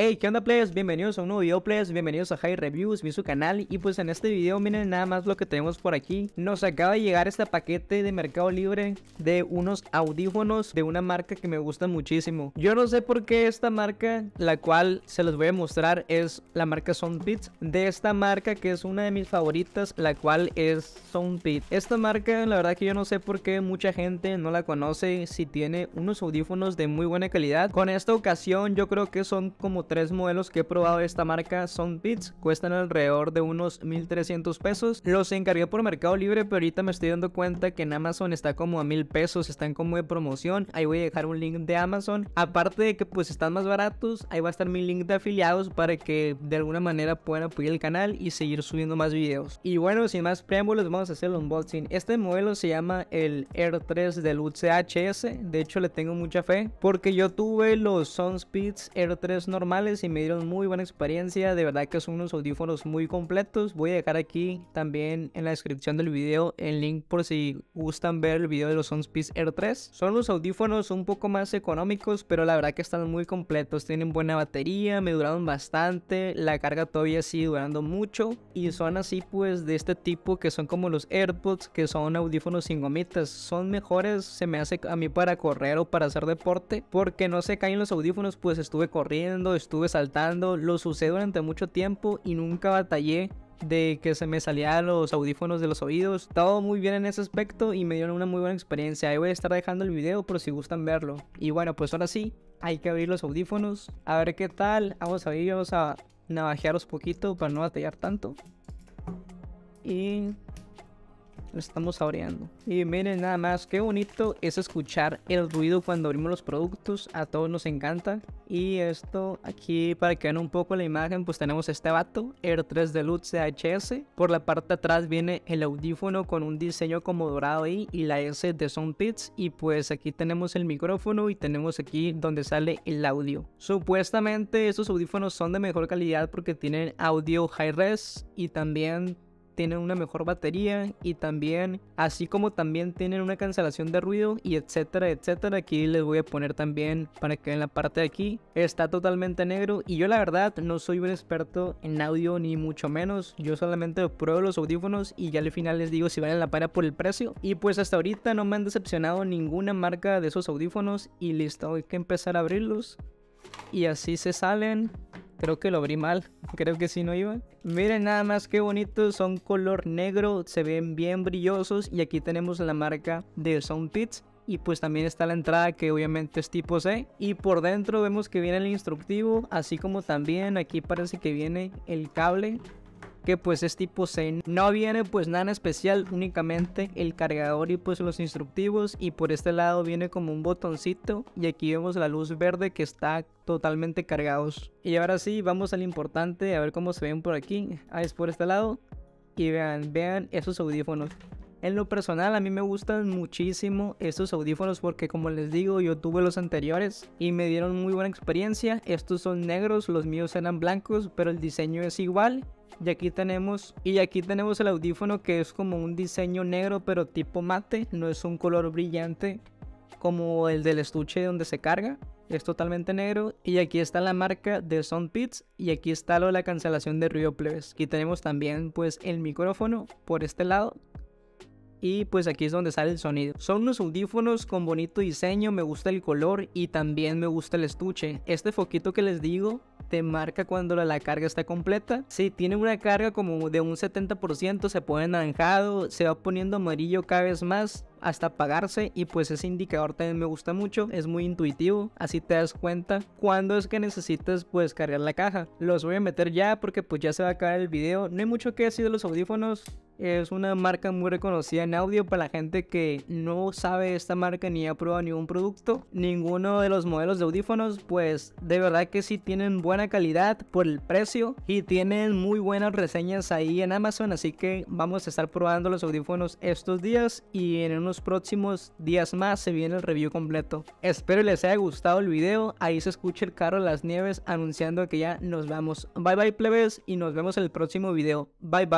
Hey, ¿qué onda players? Bienvenidos a un nuevo video players, bienvenidos a High Reviews, mi su canal y pues en este video miren nada más lo que tenemos por aquí Nos acaba de llegar este paquete de Mercado Libre de unos audífonos de una marca que me gusta muchísimo Yo no sé por qué esta marca, la cual se los voy a mostrar es la marca Soundbeats De esta marca que es una de mis favoritas, la cual es Soundbeats. Esta marca la verdad que yo no sé por qué mucha gente no la conoce si tiene unos audífonos de muy buena calidad Con esta ocasión yo creo que son como tres modelos que he probado de esta marca son Beats, cuestan alrededor de unos 1300 pesos. Los encargué por Mercado Libre, pero ahorita me estoy dando cuenta que en Amazon está como a 1000 pesos, están como de promoción. Ahí voy a dejar un link de Amazon. Aparte de que pues están más baratos, ahí va a estar mi link de afiliados para que de alguna manera puedan apoyar el canal y seguir subiendo más videos. Y bueno, sin más preámbulos, vamos a hacer el unboxing. Este modelo se llama el Air 3 del UCHS. De hecho, le tengo mucha fe porque yo tuve los Sunspeeds Air 3 normal y me dieron muy buena experiencia. De verdad que son unos audífonos muy completos. Voy a dejar aquí también en la descripción del video el link por si gustan ver el video de los Soundpeats Air 3. Son los audífonos un poco más económicos, pero la verdad que están muy completos. Tienen buena batería, me duraron bastante. La carga todavía sigue durando mucho. Y son así pues de este tipo que son como los AirPods, que son audífonos sin gomitas. Son mejores, se me hace a mí para correr o para hacer deporte, porque no se caen los audífonos, pues estuve corriendo, estuve estuve saltando, lo usé durante mucho tiempo y nunca batallé de que se me salían los audífonos de los oídos. Todo muy bien en ese aspecto y me dieron una muy buena experiencia. Ahí voy a estar dejando el video por si gustan verlo. Y bueno, pues ahora sí, hay que abrir los audífonos. A ver qué tal. Vamos a abrir, vamos a navajearos poquito para no batallar tanto. Y lo estamos saboreando. Y miren nada más, qué bonito es escuchar el ruido cuando abrimos los productos, a todos nos encanta. Y esto aquí para que vean un poco la imagen, pues tenemos este vato, Air 3 Deluxe HS. Por la parte de atrás viene el audífono con un diseño como dorado ahí y la S de Sound Y pues aquí tenemos el micrófono y tenemos aquí donde sale el audio. Supuestamente estos audífonos son de mejor calidad porque tienen audio high res y también tienen una mejor batería y también, así como también tienen una cancelación de ruido y etcétera, etcétera. Aquí les voy a poner también para que en la parte de aquí está totalmente negro y yo la verdad no soy un experto en audio ni mucho menos. Yo solamente pruebo los audífonos y ya al final les digo si valen la pena por el precio. Y pues hasta ahorita no me han decepcionado ninguna marca de esos audífonos y listo, hay que empezar a abrirlos y así se salen Creo que lo abrí mal, creo que si no iba. Miren nada más qué bonitos, son color negro, se ven bien brillosos y aquí tenemos la marca de Sound y pues también está la entrada que obviamente es tipo C y por dentro vemos que viene el instructivo así como también aquí parece que viene el cable que pues es tipo c No viene pues nada especial, únicamente el cargador y pues los instructivos y por este lado viene como un botoncito y aquí vemos la luz verde que está totalmente cargados. Y ahora sí, vamos al importante, a ver cómo se ven por aquí. Ahí es por este lado. Y vean, vean esos audífonos. En lo personal a mí me gustan muchísimo estos audífonos porque como les digo yo tuve los anteriores y me dieron muy buena experiencia. Estos son negros, los míos eran blancos, pero el diseño es igual y aquí tenemos y aquí tenemos el audífono que es como un diseño negro pero tipo mate, no es un color brillante como el del estuche donde se carga, es totalmente negro y aquí está la marca de Sound Pits y aquí está lo de la cancelación de ruido plebes. Aquí tenemos también pues el micrófono por este lado y pues aquí es donde sale el sonido. Son unos audífonos con bonito diseño, me gusta el color y también me gusta el estuche. Este foquito que les digo te marca cuando la carga está completa. Si tiene una carga como de un 70%, se pone anaranjado, se va poniendo amarillo cada vez más hasta apagarse y pues ese indicador también me gusta mucho, es muy intuitivo, así te das cuenta cuando es que necesitas pues cargar la caja. Los voy a meter ya porque pues ya se va a acabar el video, no hay mucho que decir de los audífonos, es una marca muy reconocida en audio para la gente que no sabe esta marca ni ha probado ningún producto. Ninguno de los modelos de audífonos, pues de verdad que sí tienen buena calidad por el precio y tienen muy buenas reseñas ahí en Amazon. Así que vamos a estar probando los audífonos estos días y en unos próximos días más se viene el review completo. Espero les haya gustado el video. Ahí se escucha el carro de las nieves anunciando que ya nos vamos. Bye bye plebes y nos vemos en el próximo video. Bye bye.